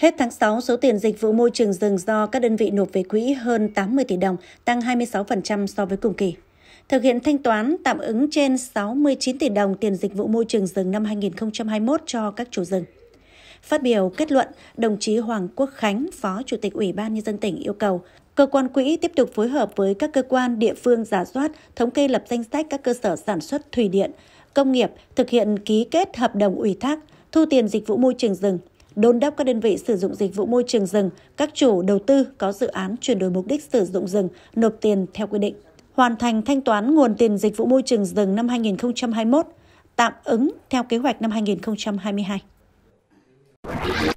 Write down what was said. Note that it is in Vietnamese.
Hết tháng 6, số tiền dịch vụ môi trường rừng do các đơn vị nộp về quỹ hơn 80 tỷ đồng, tăng 26% so với cùng kỳ. Thực hiện thanh toán tạm ứng trên 69 tỷ đồng tiền dịch vụ môi trường rừng năm 2021 cho các chủ rừng. Phát biểu kết luận, đồng chí Hoàng Quốc Khánh, Phó Chủ tịch Ủy ban Nhân dân tỉnh yêu cầu cơ quan quỹ tiếp tục phối hợp với các cơ quan địa phương giả soát, thống kê lập danh sách các cơ sở sản xuất thủy điện, công nghiệp, thực hiện ký kết hợp đồng ủy thác, thu tiền dịch vụ môi trường rừng, đôn đốc các đơn vị sử dụng dịch vụ môi trường rừng, các chủ đầu tư có dự án chuyển đổi mục đích sử dụng rừng nộp tiền theo quy định. Hoàn thành thanh toán nguồn tiền dịch vụ môi trường rừng năm 2021, tạm ứng theo kế hoạch năm 2022.